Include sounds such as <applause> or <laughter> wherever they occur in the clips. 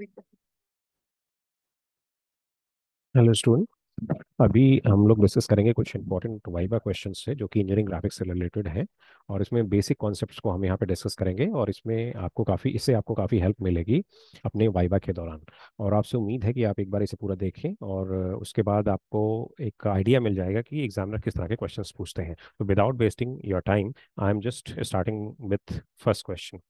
Hello student अभी हम लोग डिस्कस करेंगे कुछ इंपॉर्टेंट वाइबा क्वेश्चन से जो कि इंजीनियरिंग ग्राफिक्स से रिलेटेड है और इसमें बेसिक कॉन्सेप्ट्स को हम यहाँ पे डिस्कस करेंगे और इसमें आपको काफ़ी इससे आपको काफ़ी हेल्प मिलेगी अपने वाइबा के दौरान और आपसे उम्मीद है कि आप एक बार इसे पूरा देखें और उसके बाद आपको एक आइडिया मिल जाएगा कि एग्जामिनर किस तरह के क्वेश्चन पूछते हैं तो without wasting your time I am just starting with first question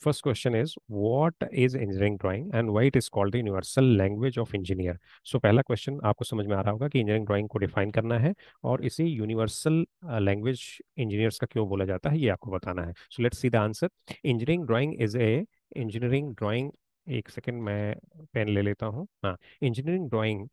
first question is what is engineering drawing and why it is called the universal language of engineer so पहला question आपको समझ में आ रहा होगा कि इंजीनियरिंग ड्राइंग को define करना है और इसे यूनिवर्सल लैंग्वेज इंजीनियर्स का क्यों बोला जाता है ये आपको बताना है so let's see the answer engineering drawing is a engineering drawing एक सेकेंड मैं पेन ले लेता हूँ हाँ engineering drawing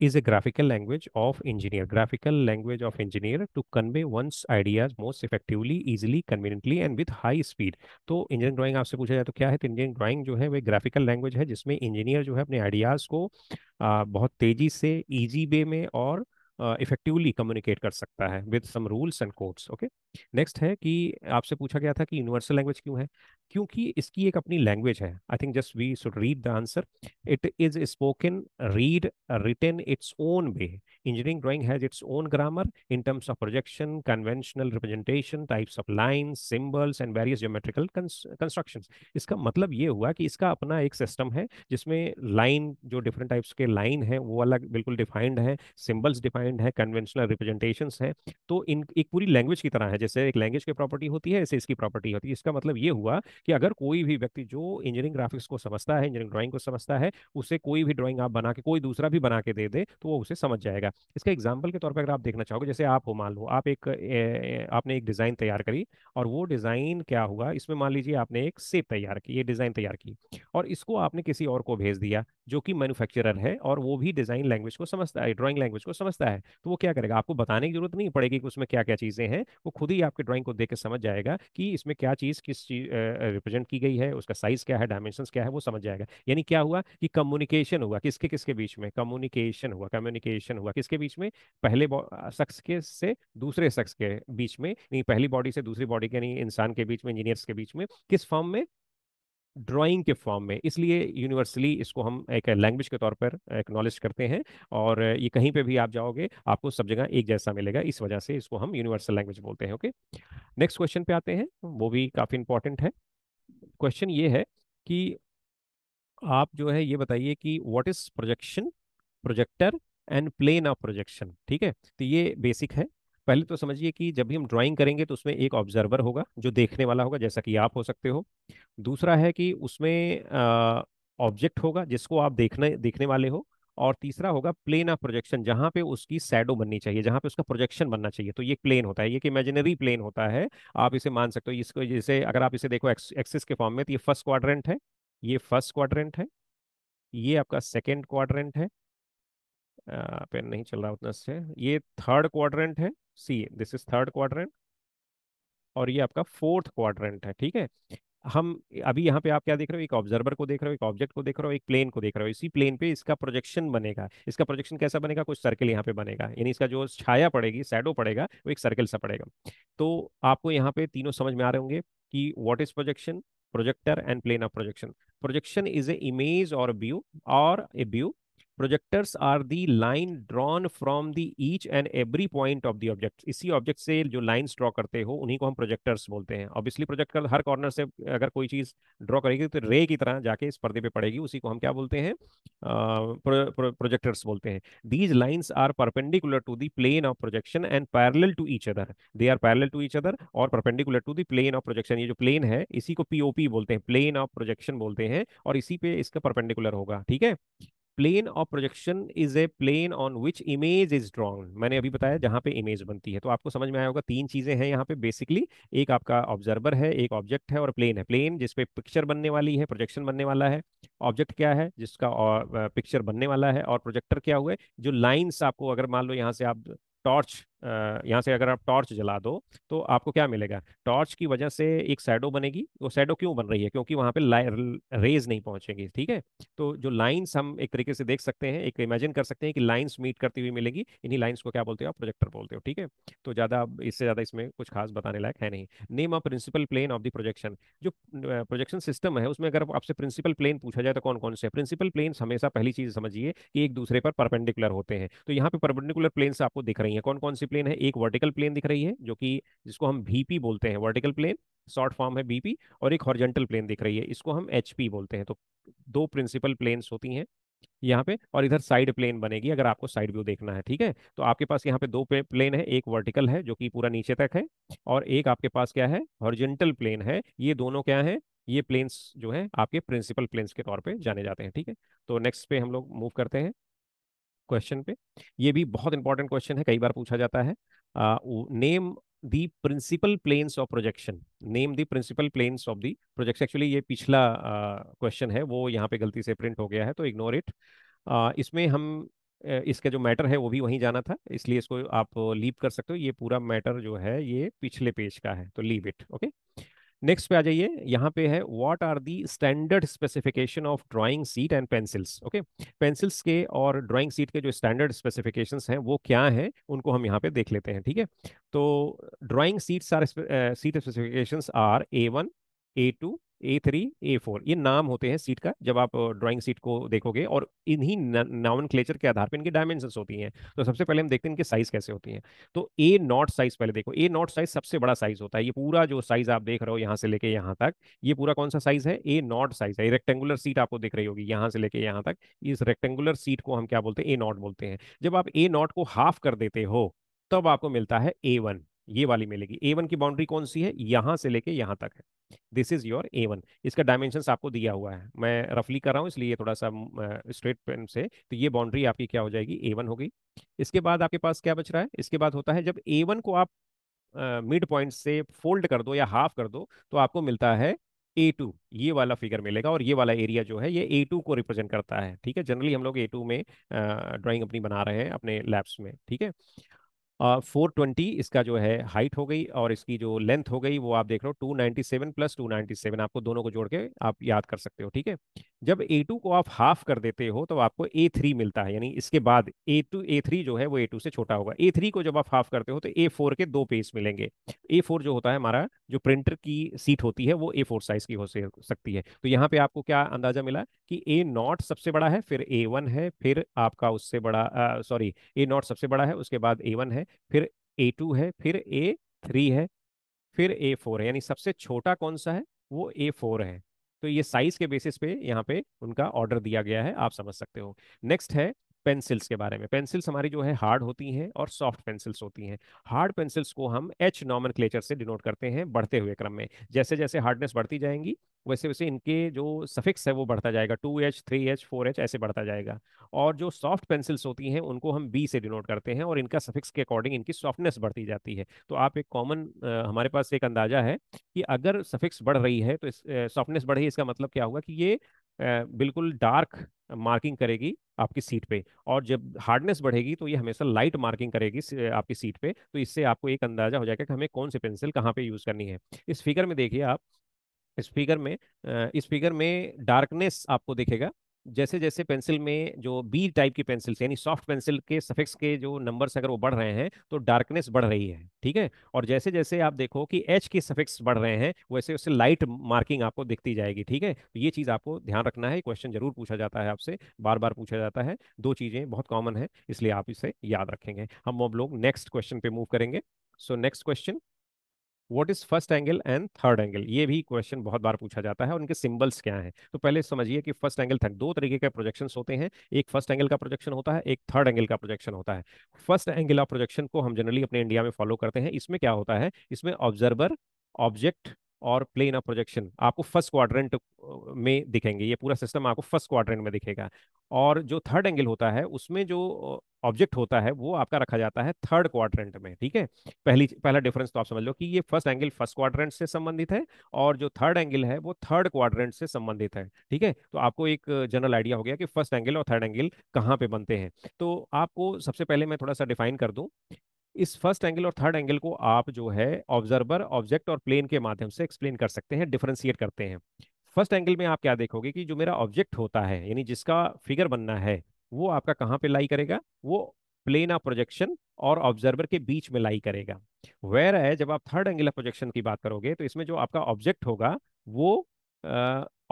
is a graphical language of engineer. Graphical language of engineer to convey one's ideas most effectively, easily, conveniently and with high speed. तो engineering drawing आपसे पूछा जाए तो क्या है तो इंजीनियरिंग ड्राइंग जो है वह ग्राफिकल लैंग्वेज है जिसमें इंजीनियर जो है अपने आइडियाज़ को bahut tezi se easy way mein aur और इफेक्टिवली कम्युनिकेट कर सकता है with some rules and codes okay next है कि आपसे पूछा गया था कि यूनिवर्सल लैंग्वेज क्यों है क्योंकि इसकी एक अपनी लैंग्वेज है I think just we should read the answer it is spoken read written its own way engineering drawing has its own grammar in terms of projection conventional representation types of line symbols and various geometrical construction इसका मतलब ये हुआ कि इसका अपना एक system है जिसमें लाइन जो डिफरेंट टाइप्स के लाइन है वो अलग बिल्कुल डिफाइंड है सिम्बल्स डिफाइंड डिफाइंड है कन्वेंशनल रिप्रेजेंटेशन है तो इन एक पूरी लैंग्वेज की तरह है जैसे एक लैंग्वेज की प्रॉपर्टी होती है ऐसे इसकी प्रॉपर्टी होती है इसका मतलब ये हुआ कि अगर कोई भी व्यक्ति जो इंजीनियरिंग ग्राफिक्स को समझता है इंजीनियरिंग ड्राइंग को समझता है उसे कोई भी ड्राइंग आप बना के कोई दूसरा भी बना के दे दे तो वो उसे समझ जाएगा इसका एग्जाम्पल के तौर पर अगर आप देखना चाहोगे जैसे आप हो मान लो आप एक आपने एक डिज़ाइन तैयार करी और वो डिज़ाइन क्या हुआ इसमें मान लीजिए आपने एक सेप तैयार की ये डिज़ाइन तैयार की और इसको आपने किसी और को भेज दिया जो कि मैन्युफैक्चरर है और वो भी डिज़ाइन लैंग्वेज को समझता है ड्राइंग लैंग्वेज को समझता है है तो वो क्या करेगा आपको बताने की जरूरत नहीं पड़ेगी कि उसमें क्या क्या चीज़ें हैं वो खुद ही आपके ड्राइंग को देख के समझ जाएगा कि इसमें क्या चीज़ किस चीज रिप्रेजेंट की गई है उसका साइज क्या है डायमेंशन क्या है वो समझ जाएगा यानी क्या हुआ कि कम्युनिकेशन हुआ किसके किसके बीच में कम्युनिकेशन हुआ कम्युनिकेशन हुआ किसके बीच में पहले शख्स के से दूसरे शख्स के बीच में नहीं पहली बॉडी से दूसरी बॉडी के नहीं इंसान के बीच में इंजीनियर्स के बीच में किस फॉर्म में ड्राइंग के फॉर्म में इसलिए यूनिवर्सली इसको हम एक लैंग्वेज के तौर पर एक्नॉलेज करते हैं और ये कहीं पे भी आप जाओगे आपको सब जगह एक जैसा मिलेगा इस वजह से इसको हम यूनिवर्सल लैंग्वेज बोलते हैं ओके नेक्स्ट क्वेश्चन पे आते हैं वो भी काफ़ी इंपॉर्टेंट है क्वेश्चन ये है कि आप जो है ये बताइए कि what is projection projector and plane of projection ठीक है तो ये बेसिक है पहले तो समझिए कि जब भी हम ड्राइंग करेंगे तो उसमें एक ऑब्जर्वर होगा जो देखने वाला होगा जैसा कि आप हो सकते हो दूसरा है कि उसमें ऑब्जेक्ट होगा जिसको आप देखने देखने वाले हो और तीसरा होगा प्लेन ऑफ प्रोजेक्शन जहाँ पे उसकी सैडो बननी चाहिए जहाँ पे उसका प्रोजेक्शन बनना चाहिए तो ये प्लेन होता है ये कि इमेजिनरी प्लेन होता है आप इसे मान सकते हो इसको जैसे अगर आप इसे देखो एक्सिस के फॉर्म में तो ये फर्स्ट क्वाड्रेंट है ये फर्स्ट क्वाड्रेंट है ये आपका सेकेंड क्वाड्रेंट है पेन नहीं चल रहा उतना से ये थर्ड क्वाड्रेंट है see this is third quadrant और ये आपका फोर्थ क्वाड्रेंट है ठीक है हम अभी यहाँ पे आप क्या देख रहे हो एक ऑब्जर्वर को देख रहे हो एक ऑब्जेक्ट को देख रहे हो एक प्लेन को देख रहे हो इसी प्लेन पे इसका प्रोजेक्शन बनेगा इसका प्रोजेक्शन कैसा बनेगा कुछ सर्कल यहाँ पे बनेगा यानी इसका जो छाया पड़ेगी सैडो पड़ेगा वो एक सर्कल सा पड़ेगा तो आपको यहाँ पे तीनों समझ में आ रहे होंगे कि what is projection projector and plane of projection projection is a image और व्यू और a view projectors are the line drawn from the each and every point of the object इसी ऑब्जेक्ट से जो लाइन्स ड्रॉ करते हो उन्हीं को हम प्रोजेक्टर्स बोलते हैं ऑब्वियसली प्रोजेक्टर हर कॉर्नर से अगर कोई चीज़ ड्रॉ करेगी तो रे की तरह जाके इस पर्दे पे पड़ेगी उसी को हम क्या बोलते हैं प्रोजेक्टर्स बोलते हैं these lines are perpendicular to the plane of projection and parallel to each other they are parallel to each other और perpendicular to the plane of projection ये जो प्लेन है इसी को पीओपी बोलते हैं प्लेन ऑफ प्रोजेक्शन बोलते हैं और इसी पे इसका परपेंडिकुलर होगा ठीक है plane of projection is a plane on which image is drawn मैंने अभी बताया जहाँ पे इमेज बनती है तो आपको समझ में आया होगा तीन चीजें हैं यहाँ पे बेसिकली एक आपका ऑब्जर्वर है एक ऑब्जेक्ट है और प्लेन है प्लेन जिसपे पिक्चर बनने वाली है प्रोजेक्शन बनने वाला है ऑब्जेक्ट क्या है जिसका पिक्चर बनने वाला है और प्रोजेक्टर क्या हुआ है जो लाइन्स आपको अगर मान लो यहाँ से आप टॉर्च यहाँ से अगर आप टॉर्च जला दो तो आपको क्या मिलेगा टॉर्च की वजह से एक सैडो बनेगी वो सैडो क्यों बन रही है क्योंकि वहाँ पे रेज नहीं पहुँचेंगी ठीक है तो जो लाइन्स हम एक तरीके से देख सकते हैं एक इमेजिन कर सकते हैं कि लाइन्स मीट करती हुई मिलेगी इन्हीं लाइन्स को क्या बोलते हो आप प्रोजेक्टर बोलते हो ठीक है तो ज़्यादा इससे ज़्यादा इसमें कुछ खास बताने लायक है नहीं name of principal plane of the projection जो प्रोजेक्शन सिस्टम है उसमें अगर आपसे प्रिंसिपल प्लेन पूछा जाए तो कौन कौन से प्रिंसिपल प्लेन हमेशा पहली चीज़ समझिए कि एक दूसरे पर परपेंडिकुलर होते हैं तो यहाँ पर परपेंडिकुलर प्लेन आपको दिख रही है कौन कौन सी प्लेन है एक वर्टिकल प्लेन दिख रही है जो कि जिसको हम वीपी बोलते हैं वर्टिकल प्लेन शॉर्ट फॉर्म है बीपी और एक हॉर्जेंटल प्लेन दिख रही है इसको हम एचपी बोलते हैं तो दो प्रिंसिपल प्लेन होती हैं यहाँ पे और इधर साइड प्लेन बनेगी अगर आपको साइड व्यू देखना है ठीक है तो आपके पास यहाँ पे दो प्लेन है एक वर्टिकल है जो कि पूरा नीचे तक है और एक आपके पास क्या है हॉर्जेंटल प्लेन है ये दोनों क्या है ये प्लेन्स जो है आपके प्रिंसिपल प्लेन्स के तौर पे जाने जाते हैं ठीक है तो नेक्स्ट पे हम लोग मूव करते हैं क्वेश्चन पे ये भी बहुत इंपॉर्टेंट क्वेश्चन है कई बार पूछा जाता है name the principal planes of projection name the principal planes of the projection actually ये पिछला क्वेश्चन uh, है वो यहाँ पे गलती से प्रिंट हो गया है तो इग्नोर इट uh, इसमें हम इसका जो मैटर है वो भी वहीं जाना था इसलिए इसको आप लीव कर सकते हो ये पूरा मैटर जो है ये पिछले पेज का है तो leave it okay okay? Next पे आ जाइए यहाँ पे है what are the standard specification of drawing sheet and pencils okay pencils के और ड्राइंग सीट के जो स्टैंडर्ड स्पेसिफिकेशंस हैं वो क्या हैं उनको हम यहाँ पे देख लेते हैं ठीक है तो drawing sheets are sheet specifications are A one A two A three A four ये नाम होते हैं सीट का जब आप ड्राइंग सीट को देखोगे और इन्हीं नावन क्लेचर के आधार पर इनकी डायमेंशन होती हैं तो सबसे पहले हम देखते हैं इनके साइज कैसे होती है तो ए नॉट साइज पहले देखो ए नॉट साइज सबसे बड़ा साइज होता है ये पूरा जो साइज आप देख रहे हो यहाँ से लेके यहाँ तक ये पूरा कौन सा साइज है ए नॉट साइज है रेक्टेंगुलर सीट आपको देख रही होगी यहाँ से लेके यहाँ तक इस रेक्टेंगुलर सीट को हम क्या बोलते हैं ए नॉट बोलते हैं जब आप ए नॉट को हाफ कर देते हो तब आपको मिलता है ए वन ये वाली मिलेगी ए वन की बाउंड्री कौन सी है यहाँ से लेके यहाँ तक है this is your A one इसका डायमेंशन आपको दिया हुआ है मैं रफली कर रहा हूँ इसलिए थोड़ा सा स्ट्रेट पेन से तो ये बाउंड्री आपकी क्या हो जाएगी ए वन हो गई इसके बाद आपके पास क्या बच रहा है इसके बाद होता है जब ए वन को आप मिड uh, पॉइंट से फोल्ड कर दो या हाफ कर दो तो आपको मिलता है ए टू ये वाला फिगर मिलेगा और ये वाला एरिया जो है ये ए टू को रिप्रेजेंट करता है ठीक है जनरली हम लोग ए टू में ड्राइंग अपनी बना रहे हैं अपने लैब्स में ठीक है फोर ट्वेंटी इसका जो है हाइट हो गई और इसकी जो लेंथ हो गई वो आप देख रहे हो two ninety seven plus two ninety seven आपको दोनों को जोड़ के आप याद कर सकते हो ठीक है जब ए टू को आप हाफ कर देते हो तो आपको ए थ्री मिलता है यानी इसके बाद ए टू ए थ्री जो है वो ए टू से छोटा होगा ए थ्री को जब आप हाफ करते हो तो ए फोर के दो पेज मिलेंगे ए फोर जो होता है हमारा जो प्रिंटर की सीट होती है वो ए फोर साइज की हो सकती है तो यहाँ पे आपको क्या अंदाजा मिला कि ए नॉट सबसे बड़ा है फिर ए वन है फिर आपका उससे बड़ा सॉरी ए नॉट सबसे बड़ा है उसके बाद ए वन है फिर ए टू है फिर ए थ्री है फिर ए फोर है यानी सबसे छोटा कौन सा है वो ए फोर है तो ये साइज के बेसिस पे यहाँ पे उनका ऑर्डर दिया गया है आप समझ सकते हो नेक्स्ट है पेंसिल्स के बारे में पेंसिल्स हमारी जो है हार्ड होती हैं और सॉफ्ट पेंसिल्स होती हैं हार्ड पेंसिल्स को हम एच नॉमन से डिनोट करते हैं बढ़ते हुए क्रम में जैसे जैसे हार्डनेस बढ़ती जाएंगी वैसे वैसे इनके जो सफिक्स है वो बढ़ता जाएगा two H three H four H ऐसे बढ़ता जाएगा और जो सॉफ्ट पेंसिल्स होती हैं उनको हम बी से डिनोट करते हैं और इनका सफिक्स के अकॉर्डिंग इनकी सॉफ्टनेस बढ़ती जाती है तो आप एक कॉमन हमारे पास एक अंदाजा है कि अगर सफिक्स बढ़ रही है तो सॉफ्टनेस बढ़ रही है इसका मतलब क्या होगा कि ये बिल्कुल डार्क मार्किंग करेगी आपकी सीट पे और जब हार्डनेस बढ़ेगी तो ये हमेशा लाइट मार्किंग करेगी आपकी सीट पे तो इससे आपको एक अंदाजा हो जाएगा कि हमें कौन सी पेंसिल कहाँ पे यूज़ करनी है इस फिगर में देखिए आप इस फिगर में इस फिगर में डार्कनेस आपको देखेगा जैसे जैसे पेंसिल में जो बी टाइप की पेंसिल यानी सॉफ्ट पेंसिल के सफिक्स के जो नंबर्स अगर वो बढ़ रहे हैं तो डार्कनेस बढ़ रही है ठीक है और जैसे जैसे आप देखो कि एच के सफिक्स बढ़ रहे हैं वैसे उससे लाइट मार्किंग आपको दिखती जाएगी ठीक है तो ये चीज़ आपको ध्यान रखना है क्वेश्चन जरूर पूछा जाता है आपसे बार बार पूछा जाता है दो चीज़ें बहुत कॉमन है इसलिए आप इसे याद रखेंगे हम अब लोग नेक्स्ट क्वेश्चन पे मूव करेंगे so next question what is first angle and third angle ये भी क्वेश्चन बहुत बार पूछा जाता है और उनके सिंबल्स क्या हैं तो पहले समझिए कि फर्स्ट एंगल थर्ड दो तरीके के प्रोजेक्शन होते हैं एक फर्स्ट एंगल का प्रोजेक्शन होता है एक थर्ड एंगल का प्रोजेक्शन होता है फर्स्ट एंगल ऑफ प्रोजेक्शन को हम जनरली अपने इंडिया में फॉलो करते हैं इसमें क्या होता है इसमें ऑब्जर्वर ऑब्जेक्ट और प्लेन ऑफ प्रोजेक्शन आपको फर्स्ट क्वाड्रेंट में दिखेंगे ये पूरा सिस्टम आपको फर्स्ट क्वाड्रेंट में दिखेगा और जो थर्ड एंगल होता है उसमें जो ऑब्जेक्ट होता है वो आपका रखा जाता है थर्ड क्वाड्रेंट में ठीक है पहली पहला डिफरेंस तो आप समझ लो कि ये फर्स्ट एंगल फर्स्ट क्वाड्रेंट से संबंधित है और जो थर्ड एंगल है वो थर्ड क्वाड्रेंट से संबंधित है ठीक है तो आपको एक जनरल आइडिया हो गया कि फर्स्ट एंगल और थर्ड एंगल कहाँ पे बनते हैं तो आपको सबसे पहले मैं थोड़ा सा डिफाइन कर दूँ इस फर्स्ट एंगल और थर्ड एंगल को आप जो है ऑब्जर्वर ऑब्जेक्ट और प्लेन के माध्यम से एक्सप्लेन कर सकते हैं डिफ्रेंसिएट करते हैं फर्स्ट एंगल में आप क्या देखोगे कि जो मेरा ऑब्जेक्ट होता है यानी जिसका फिगर बनना है वो आपका कहाँ पे लाई करेगा वो प्लेन ऑफ प्रोजेक्शन और ऑब्जर्वर के बीच में लाई करेगा वेर है जब आप थर्ड एंगल ऑफ प्रोजेक्शन की बात करोगे तो इसमें जो आपका ऑब्जेक्ट होगा वो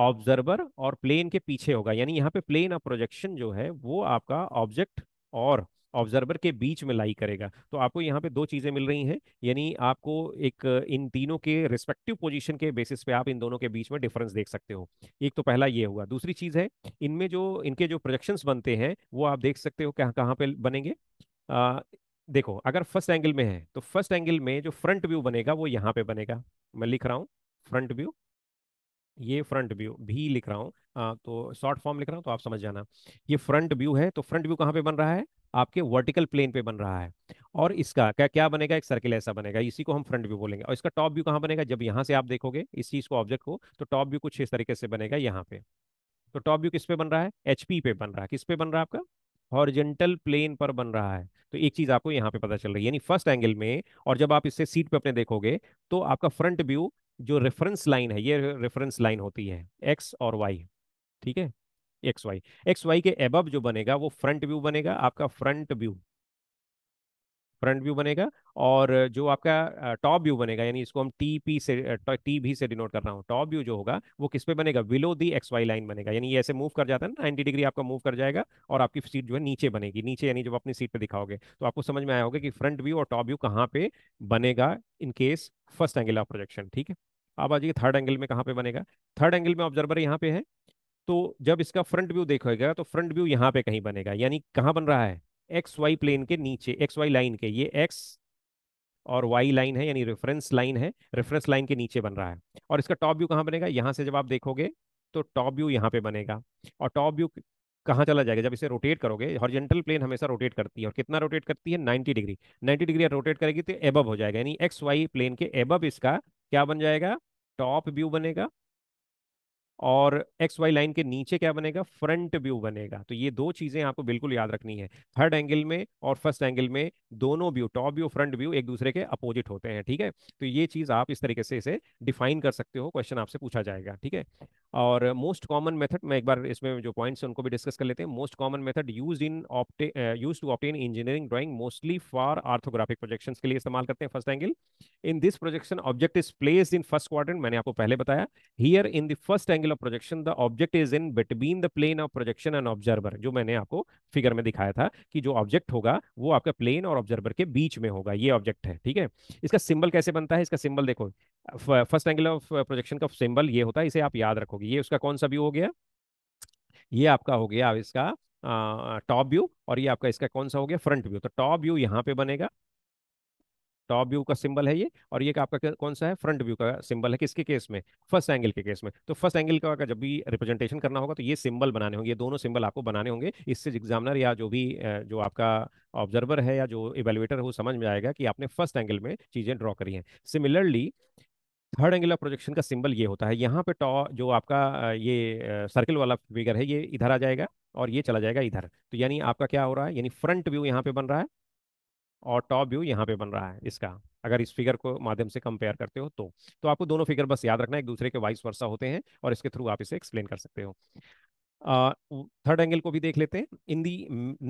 ऑब्जर्वर और प्लेन के पीछे होगा यानी यहाँ पे प्लेन ऑफ प्रोजेक्शन जो है वो आपका ऑब्जेक्ट और ऑब्जर्वर के बीच में लाई करेगा तो आपको यहाँ पे दो चीज़ें मिल रही हैं यानी आपको एक इन तीनों के रिस्पेक्टिव पोजीशन के बेसिस पे आप इन दोनों के बीच में डिफरेंस देख सकते हो एक तो पहला ये हुआ दूसरी चीज़ है इनमें जो इनके जो प्रोजेक्शंस बनते हैं वो आप देख सकते हो कहाँ कहाँ पे बनेंगे आ, देखो अगर फर्स्ट एंगल में है तो फर्स्ट एंगल में जो फ्रंट व्यू बनेगा वो यहाँ पे बनेगा मैं लिख रहा हूँ फ्रंट व्यू ये फ्रंट व्यू भी लिख रहा हूँ तो शॉर्ट फॉर्म लिख रहा हूँ तो आप समझ जाना ये फ्रंट व्यू है तो फ्रंट व्यू कहाँ पे बन रहा है आपके वर्टिकल प्लेन पे बन रहा है और इसका क्या क्या बनेगा एक सर्किल ऐसा बनेगा इसी को हम फ्रंट व्यू बोलेंगे और इसका टॉप व्यू कहाँ बनेगा जब यहाँ से आप देखोगे इस चीज़ को ऑब्जेक्ट को तो टॉप व्यू कुछ इस तरीके से बनेगा यहाँ पे तो टॉप व्यू किस पे बन रहा है एच पे बन रहा है किस पे बन रहा है आपका हॉरिजेंटल प्लेन पर बन रहा है तो एक चीज आपको यहाँ पे पता चल रही है यानी फर्स्ट एंगल में और जब आप इससे सीट पे अपने देखोगे तो आपका फ्रंट व्यू जो रेफरेंस लाइन है ये रेफरेंस लाइन होती है एक्स और वाई ठीक है एक्स वाई एक्स वाई के एब जो बनेगा वो फ्रंट व्यू बनेगा आपका फ्रंट व्यू फ्रंट व्यू बनेगा और जो आपका टॉप व्यू बनेगा यानी इसको हम टी पी से टी भी से डिनोट कर रहा हूँ टॉप व्यू जो होगा वो किस पे बनेगा below the X Y line बनेगा यानी ये ऐसे मूव कर जाता है ना नाइन्टी डिग्री आपका मूव कर जाएगा और आपकी सीट जो है नीचे बनेगी नीचे यानी जब अपनी सीट पर दिखाओगे तो आपको समझ में आया होगा कि फ्रंट व्यू और टॉप व्यू कहाँ पे बनेगा in case first angle of projection ठीक है आप आ जाइए थर्ड एंगल में कहाँ पे बनेगा थर्ड एंगल में ऑब्जर्वर यहाँ पे है तो जब इसका फ्रंट व्यू देखोगा तो फ्रंट व्यू यहाँ पे कहीं बनेगा यानी कहाँ बन रहा है एक्स वाई प्लेन के नीचे एक्स वाई लाइन के ये एक्स और वाई लाइन है यानी रेफरेंस लाइन है रेफरेंस लाइन के नीचे बन रहा है और इसका टॉप व्यू कहाँ बनेगा यहाँ से जब आप देखोगे तो टॉप व्यू यहाँ पे बनेगा और टॉप व्यू कहाँ चला जाएगा जब इसे रोटेट करोगे हॉरिजेंटल प्लेन हमेशा रोटेट करती है और कितना रोटेट करती है 90 डिग्री 90 डिग्री रोटेट करेगी तो एबब हो जाएगा यानी एक्स वाई प्लेन के एबब इसका क्या बन जाएगा टॉप व्यू बनेगा और एक्स वाई लाइन के नीचे क्या बनेगा फ्रंट व्यू बनेगा तो ये दो चीजें आपको बिल्कुल याद रखनी है थर्ड एंगल में और फर्स्ट एंगल में दोनों view top view front view एक दूसरे के अपोजिट होते हैं ठीक है तो ये चीज आप इस तरीके से इसे डिफाइन कर सकते हो क्वेश्चन आपसे पूछा जाएगा ठीक है और मोस्ट कॉमन मेथड मैं एक बार इसमें जो पॉइंट्स उनको भी डिस्कस कर लेते हैं most common method use in use to obtain engineering drawing mostly for orthographic projections के लिए इस्तेमाल करते हैं first angle in this projection object is place in first quarter मैंने आपको पहले बताया here in the first angle triangle of projection the object is in between the plane of projection and observer जो मैंने आपको फिगर में दिखाया था कि जो ऑब्जेक्ट होगा वो आपका प्लेन और ऑब्जर्वर के बीच में होगा ये ऑब्जेक्ट है ठीक है इसका सिंबल कैसे बनता है इसका सिंबल देखो फर्स्ट एंगल ऑफ प्रोजेक्शन का सिंबल ये होता है इसे आप याद रखोगे ये उसका कौन सा व्यू हो गया ये आपका हो गया इसका टॉप व्यू और ये आपका इसका कौन सा हो गया फ्रंट व्यू तो टॉप व्यू यहाँ पे बनेगा टॉप व्यू का सिंबल है ये और ये आपका कौन सा है फ्रंट व्यू का सिंबल है किसके केस में फर्स्ट एंगल के केस में तो फर्स्ट एंगल का जब भी रिप्रेजेंटेशन करना होगा तो ये सिंबल बनाने होंगे ये दोनों सिंबल आपको बनाने होंगे इससे एग्जामिनर या जो भी जो आपका ऑब्जर्वर है या जो इवेल्युएटर है वो समझ में आएगा कि आपने फर्स्ट एंगल में चीज़ें ड्रॉ करी हैं similarly third angle of projection का सिंबल ये होता है यहाँ पे टॉ जो आपका ये सर्कल वाला फिगर है ये इधर आ जाएगा और ये चला जाएगा इधर तो यानी आपका क्या हो रहा है यानी फ्रंट व्यू यहाँ पे बन रहा है और टॉप व्यू यहाँ पे बन रहा है इसका अगर इस फिगर को माध्यम से कंपेयर करते हो तो तो आपको दोनों फिगर बस याद रखना एक दूसरे के वाइस वर्षा होते हैं और इसके थ्रू आप इसे एक्सप्लेन कर सकते हो थर्ड uh, एंगल को भी देख लेते हैं in the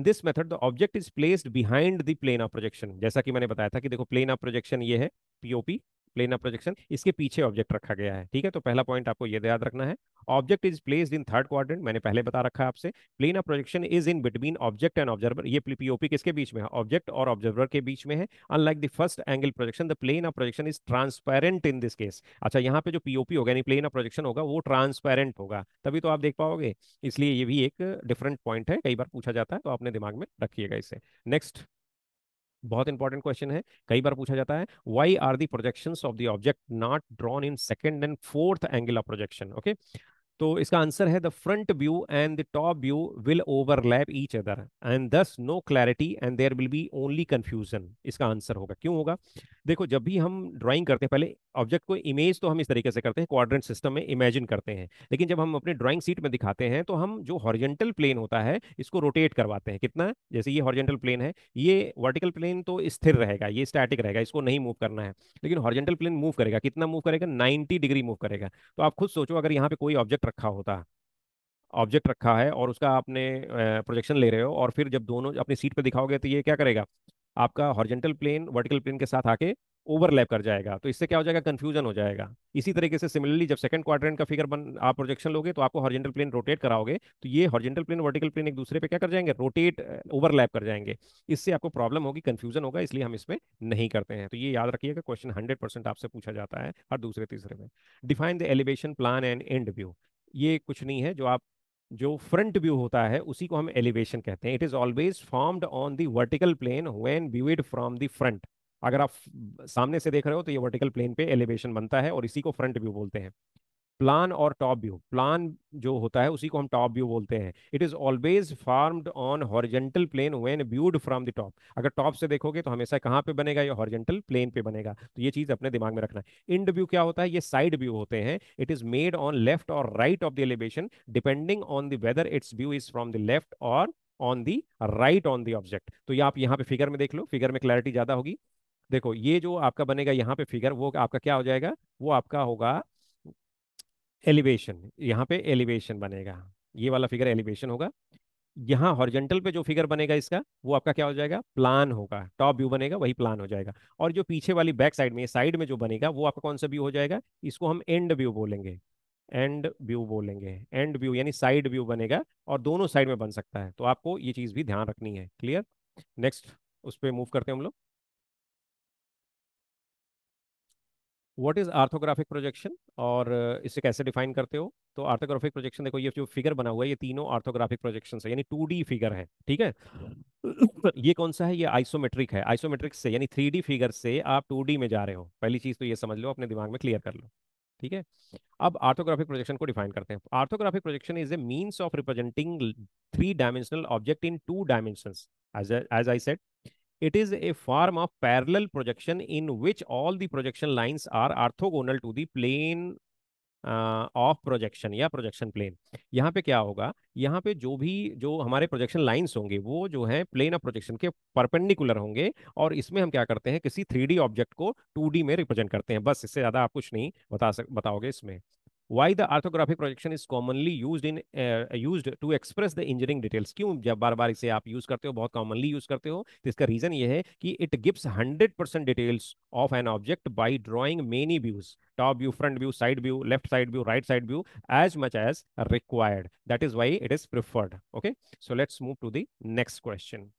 this method the object is placed behind the plane of projection जैसा कि मैंने बताया था कि देखो प्लेन ऑफ प्रोजेक्शन ये है पीओपी प्लेनर प्रोजेक्शन इसके पीछे ऑब्जेक्ट रखा गया है ठीक है तो पहला पॉइंट आपको यह याद रखना है object is placed in third quadrant मैंने पहले बता रखा है आपसे planar projection is in between object and observer ये पीओपी किसके बीच में है ऑब्जेक्ट और ऑब्जर्वर के बीच में है unlike the first angle projection the plane of projection is transparent in this case अच्छा यहाँ पे जो पीओपी होगा यानी प्लेन ऑफ प्रोजेक्शन होगा वो ट्रांसपेरेंट होगा तभी तो आप देख पाओगे इसलिए ये भी एक डिफरेंट पॉइंट है कई बार पूछा जाता है तो आपने दिमाग में रखिएगा इसे नेक्स्ट बहुत इंपॉर्टेंट क्वेश्चन है कई बार पूछा जाता है why are the projection of the object not drawn in second and fourth angle of projection okay तो इसका आंसर है the front view and the top view will overlap each other and there's no clarity and there will be only confusion इसका answer होगा क्यों होगा देखो जब भी हम ड्राइंग करते हैं पहले ऑब्जेक्ट को इमेज तो हम इस तरीके से करते हैं क्वाड्रेंट सिस्टम में इमेजिन करते हैं लेकिन जब हम अपने ड्राइंग सीट में दिखाते हैं तो हम जो हॉरिजेंटल प्लेन होता है इसको रोटेट करवाते हैं कितना जैसे ये हॉरिजेंटल प्लेन है ये वर्टिकल प्लेन तो स्थिर रहेगा ये स्टैटिक रहेगा इसको नहीं मूव करना है लेकिन हॉरिजेंटल प्लेन मूव करेगा कितना मूव करेगा नाइन्टी डिग्री मूव करेगा तो आप खुद सोचो अगर यहाँ पे कोई ऑब्जेक्ट रखा होता है ऑब्जेक्ट रखा है और उसका आपने प्रोजेक्शन ले रहे हो और फिर जब दोनों अपनी सीट पे दिखाओगे तो ये क्या करेगा आपका हॉर्जेंटल प्लेन वर्टिकल प्लेन के साथ आके ओवरलैप कर जाएगा तो इससे क्या हो जाएगा कन्फ्यूजन हो जाएगा इसी तरीके से सिमिलरली जब सेकंड क्वाड्रेंट का फिगर बन आप प्रोजेक्शन लोगे तो आपको हॉर्जेंटल प्लेन रोटेट कराओगे तो ये हॉर्जेंटल प्लेन वर्टिकल प्लेन एक दूसरे पे क्या कर जाएंगे रोटेट ओवरलैप कर जाएंगे इससे आपको प्रॉब्लम होगी कन्फ्यूजन होगा इसलिए हम इसमें नहीं करते हैं तो ये याद रखिएगा क्वेश्चन हंड्रेड आपसे पूछा जाता है हर दूसरे तीसरे में define the elevation plan and end view ये कुछ नहीं है जो आप जो फ्रंट व्यू होता है उसी को हम एलिवेशन कहते हैं it is always formed on the vertical plane when viewed from the front अगर आप सामने से देख रहे हो तो ये वर्टिकल प्लेन पे एलिवेशन बनता है और इसी को फ्रंट व्यू बोलते हैं प्लान और टॉप व्यू प्लान जो होता है उसी को हम टॉप व्यू बोलते हैं it is always formed on horizontal plane when viewed from the top अगर टॉप से देखोगे तो हमेशा कहाँ पे बनेगा ये हॉरिजेंटल प्लेन पे बनेगा तो ये चीज अपने दिमाग में रखना है इंड व्यू क्या होता है ये साइड व्यू होते हैं it is made on left और right of the elevation depending on the whether its view is from the left और on the right on the object तो ये आप यहाँ पे फिगर में देख लो फिगर में क्लैरिटी ज्यादा होगी देखो ये जो आपका बनेगा यहाँ पे फिगर वो आपका क्या हो जाएगा वो आपका होगा एलिवेशन यहाँ पे एलिवेशन बनेगा ये वाला फिगर एलिवेशन होगा यहाँ हॉर्जेंटल पे जो फिगर बनेगा इसका वो आपका क्या हो जाएगा प्लान होगा टॉप व्यू बनेगा वही प्लान हो जाएगा और जो पीछे वाली बैक साइड में साइड में जो बनेगा वो आपका कौन सा व्यू हो जाएगा इसको हम एंड व्यू बोलेंगे एंड व्यू बोलेंगे एंड व्यू यानी साइड व्यू बनेगा और दोनों साइड में बन सकता है तो आपको ये चीज़ भी ध्यान रखनी है क्लियर नेक्स्ट उस पर मूव करते हैं हम लोग व्हाट इज आर्थोग्राफिक प्रोजेक्शन और इसे कैसे डिफाइन करते हो तो आर्थोग्राफिक प्रोजेक्शन देखो ये जो फिगर बना हुआ है ये तीनों आर्थोग्राफिक प्रोजेक्शन है यानी टू फिगर है ठीक है <clears throat> ये कौन सा है ये आइसोमेट्रिक है आइसोमेट्रिक से यानी थ्री फिगर से आप टू में जा रहे हो पहली चीज तो ये समझ लो अपने दिमाग में क्लियर कर लो ठीक है अब आर्थोग्राफिक प्रोजेक्शन को डिफाइन करते हैं orthographic projection is a means of representing three dimensional object in two dimension as I set it is a form of parallel projection in which all the projection lines are orthogonal to the plane of uh, projection या projection plane यहाँ पे क्या होगा यहाँ पे जो भी जो हमारे प्रोजेक्शन लाइन्स होंगे वो जो है प्लेन ऑफ प्रोजेक्शन के परपेंडिकुलर होंगे और इसमें हम क्या करते हैं किसी थ्री डी ऑब्जेक्ट को टू डी में रिप्रेजेंट करते हैं बस इससे ज़्यादा आप कुछ नहीं बता सक बताओगे इसमें why the orthographic projection is commonly used in uh, used to express the engineering details क्यों जब बार बार इसे आप use करते हो बहुत commonly use करते हो तो इसका reason ये है कि it gives 100% details of an object by drawing many views top view front view side view left side view right side view as much as required that is why it is preferred okay so let's move to the next question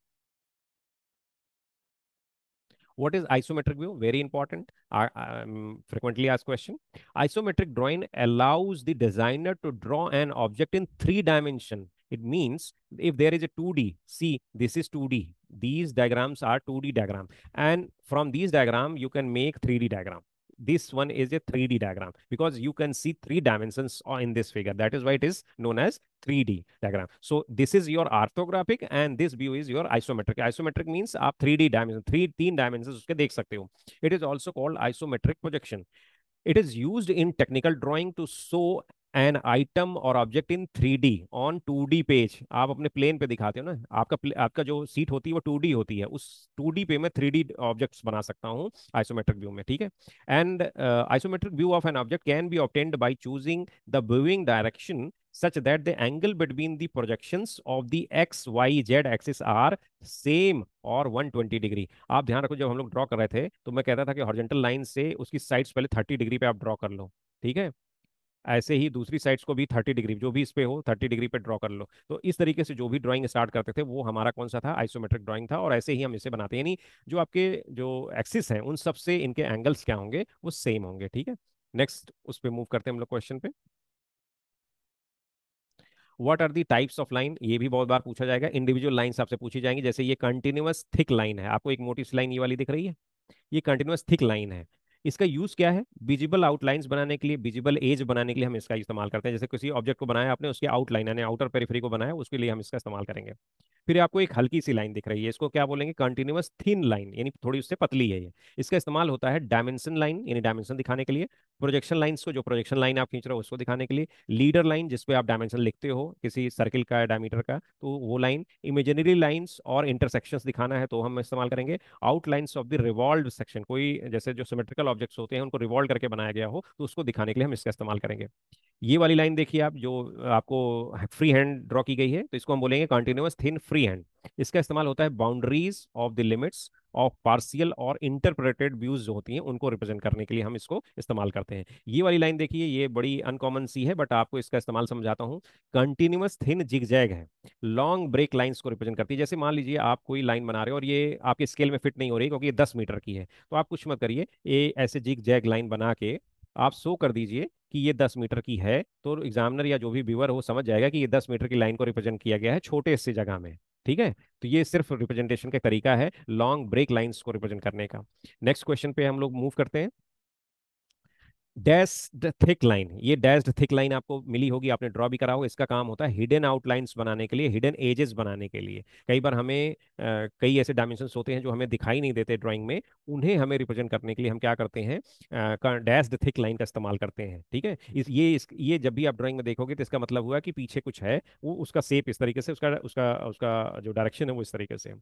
what is isometric view? Very important, I'm frequently asked question. Isometric drawing allows the designer to draw an object in three dimension. It means if there is a 2D, see, this is 2D. These diagrams are 2D diagram. And from these diagram, you can make 3D diagram this one is a 3D diagram because you can see three dimensions in this figure. That is why it is known as 3D diagram. So this is your orthographic and this view is your isometric. Isometric means आप 3D dimension, three तीन dimensions It is also called isometric projection. It is used in technical drawing to show an item और object in three D on two D page आप अपने plane पे दिखाते हो ना आपका आपका जो सीट होती है वो टू डी होती है उस टू डी पे मैं थ्री डी ऑब्जेक्ट्स बना सकता हूँ आइसोमेट्रिक व्यू में ठीक है and isometric view of an object can be obtained by choosing the viewing direction such that the angle between the projection of the X Y Z axis are same और 120 degree आप ध्यान रखो जब हम लोग ड्रॉ कर रहे थे तो मैं कहता था कि हॉर्जेंटल लाइन से उसकी साइड्स पहले 30 डिग्री पे आप ड्रॉ कर लो ठीक है ऐसे ही दूसरी साइड्स को भी थर्टी डिग्री जो भी इस पे हो थर्टी डिग्री पे ड्रॉ कर लो तो इस तरीके से जो भी ड्राइंग स्टार्ट करते थे वो हमारा कौन सा था आइसोमेट्रिक ड्राइंग था और ऐसे ही हम इसे बनाते हैं यानी जो आपके जो एक्सिस हैं उन सब से इनके एंगल्स क्या होंगे वो सेम होंगे ठीक है नेक्स्ट उस पर मूव करते हैं हम लोग क्वेश्चन पे what are the types of line ये भी बहुत बार पूछा जाएगा इंडिविजुअल लाइन आपसे पूछी जाएंगी जैसे ये कंटिन्यूस थिक लाइन है आपको एक मोटिस लाइन ये वाली दिख रही है ये कंटिन्यूस थिक लाइन है इसका यूज क्या है विजिबल आउटलाइंस बनाने के लिए विजिबल एज बनाने के लिए हम इसका इस्तेमाल करते हैं जैसे किसी ऑब्जेक्ट को बनाया आपने उसकी आउटलाइन यानी आउटर पेरीफरी को बनाया उसके लिए हम इसका इस्तेमाल करेंगे फिर आपको एक हल्की सी लाइन दिख रही है इसको क्या बोलेंगे कंटिन्यूस थिन लाइन यानी थोड़ी उससे पतली है ये इसका इस्तेमाल होता है डायमेंशन लाइन यानी डायमेंशन दिखाने के लिए प्रोजेक्शन लाइन्स को जो प्रोजेक्शन लाइन आप खींच रहे हो उसको दिखाने के लिए लीडर लाइन जिसपे आप डायमेंशन लिखते हो किसी सर्किल का डायमीटर का तो वो लाइन इमेजिनरी लाइन्स और इंटरसेक्शंस दिखाना है तो हम इस्तेमाल करेंगे outlines of the revolve section कोई जैसे जो सिमेट्रिकल ऑब्जेक्ट्स होते हैं उनको रिवॉल्व करके बनाया गया हो तो उसको दिखाने के लिए हम इसका इस्तेमाल करेंगे ये वाली लाइन देखिए आप जो आपको फ्री हैंड ड्रॉ की गई है तो इसको हम बोलेंगे कॉन्टिन्यूस थिन फ्री हैंड इसका इस्तेमाल होता है boundaries of the limits of partial और इंटरप्रेटेड व्यूज जो होती हैं उनको रिप्रेजेंट करने के लिए हम इसको इस्तेमाल करते हैं ये वाली लाइन देखिए ये बड़ी अनकॉमन सी है बट आपको इसका इस्तेमाल समझाता हूँ कंटिन्यूस थिन जिग जैग है लॉन्ग ब्रेक लाइन्स को रिप्रेजेंट करती है जैसे मान लीजिए आप कोई लाइन बना रहे हो और ये आपके स्केल में फिट नहीं हो रही क्योंकि ये दस मीटर की है तो आप कुछ मत करिए ये ऐसे जिग जैग लाइन बना के आप शो कर दीजिए कि ये दस मीटर की है तो एग्जामिनर या जो भी व्यूअर हो समझ जाएगा कि ये दस मीटर की लाइन को रिप्रेजेंट किया गया है छोटे से जगह में ठीक है तो ये सिर्फ रिप्रेजेंटेशन का तरीका है लॉन्ग ब्रेक लाइंस को रिप्रेजेंट करने का नेक्स्ट क्वेश्चन पे हम लोग मूव करते हैं डैस्ड थिक लाइन ये डैस्ड थिक लाइन आपको मिली होगी आपने ड्रॉ भी करा होगा इसका काम होता है हिडन आउटलाइंस बनाने के लिए हिडन एजेस बनाने के लिए कई बार हमें आ, कई ऐसे डायमेंशन होते हैं जो हमें दिखाई नहीं देते ड्राइंग में उन्हें हमें रिप्रेजेंट करने के लिए हम क्या करते हैं डैस्ड थिक लाइन का इस्तेमाल करते हैं ठीक है इस ये इस, ये जब भी आप ड्राॅइंग में देखोगे तो इसका मतलब हुआ कि पीछे कुछ है वो उसका सेप इस तरीके से उसका उसका उसका जो डायरेक्शन है वो इस तरीके से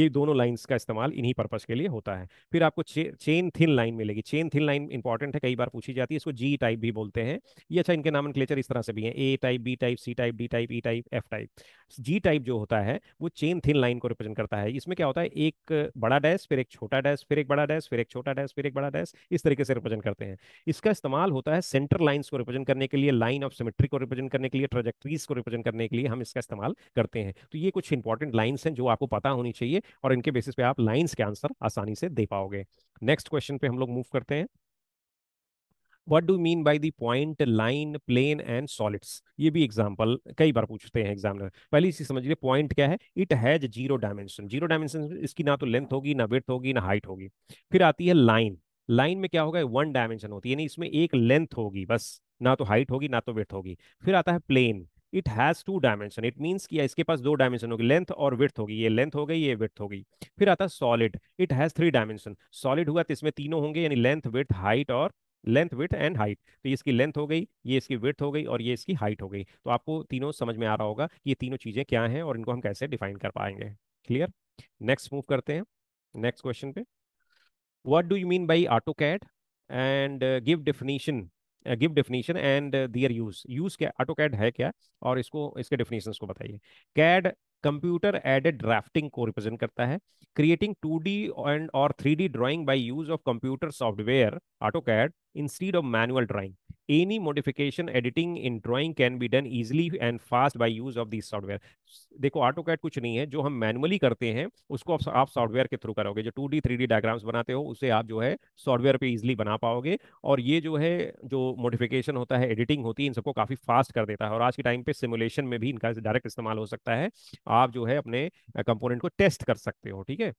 ये दोनों लाइन्स का इस्तेमाल इन्हीं पर्पज़ के लिए होता है फिर आपको चेन थिन लाइन मिलेगी चेन थिन लाइन इंपॉर्टेंट है कई बार पूछी की जाती है इसको जी टाइप भी बोलते हैं ये अच्छा इनके नाम क्लेचर इस तरह से भी है A type B type C type D type E type F type G type जो होता है वो चेन थिन लाइन को रिप्रेजेंट करता है इसमें क्या होता है एक बड़ा डैश फिर एक छोटा डैश फिर एक बड़ा डैश फिर एक छोटा डैश फिर एक बड़ा डैश इस तरीके से रिप्रेजेंट करते हैं इसका इस्तेमाल होता है सेंटर लाइन्स को रिप्रेजेंट करने के लिए लाइन ऑफ सिमेट्री को रिप्रेजेंट करने के लिए ट्रेजेक्ट्रीज को रिप्रेजेंट करने के लिए हम इसका इस्तेमाल करते हैं तो ये कुछ इंपॉर्टेंट लाइन्स हैं जो आपको पता होनी चाहिए और इनके बेसिस पे आप लाइन्स के आंसर आसानी से दे पाओगे नेक्स्ट क्वेश्चन पे हम लोग मूव करते हैं what do mean by the point line plane and solids ये भी एग्जाम्पल कई बार पूछते हैं एग्जाम पहली पहले समझ समझिए पॉइंट क्या है it has zero dimension zero dimension इसकी ना तो लेंथ होगी ना विथ होगी ना हाइट होगी फिर आती है लाइन लाइन में क्या होगा वन डायमेंशन होती है यानी इसमें एक लेंथ होगी बस ना तो हाइट होगी ना तो वेथ होगी फिर आता है plane it has two dimension it means कि इसके पास दो डायमेंशन होगी लेंथ और विथ होगी ये लेंथ हो गई ये विथ होगी फिर आता है solid it has three dimension solid हुआ तो इसमें तीनों होंगे यानी लेंथ विथ हाइट और लेंथ विथ एंड हाइट तो ये इसकी लेंथ हो गई ये इसकी विथ हो गई और ये इसकी हाइट हो गई तो आपको तीनों समझ में आ रहा होगा कि ये तीनों चीज़ें क्या हैं और इनको हम कैसे डिफाइन कर पाएंगे क्लियर नेक्स्ट मूव करते हैं नेक्स्ट क्वेश्चन पे what do you mean by AutoCAD CAD and give definition give definition and their use use क्या ऑटो कैड है क्या और इसको इसके डिफिनीशन को बताइए कैड कंप्यूटर एडेड ड्राफ्टिंग को रिप्रेजेंट करता है क्रिएटिंग टू डी एंड और three D drawing by use of computer software AutoCAD instead of manual drawing any modification editing in drawing can be done easily and fast by use of these software देखो AutoCAD कुछ नहीं है जो हम manually करते हैं उसको आप सॉफ्टवेयर के थ्रू करोगे जो two D three D diagrams बनाते हो उसे आप जो है सॉफ्टवेयर पे इजीली बना पाओगे और ये जो है जो मॉडिफिकेशन होता है एडिटिंग होती है इन सबको काफ़ी फास्ट कर देता है और आज के टाइम पे सिमुलेशन में भी इनका डायरेक्ट इस्तेमाल हो सकता है आप जो है अपने कंपोनेंट को टेस्ट कर सकते हो ठीक है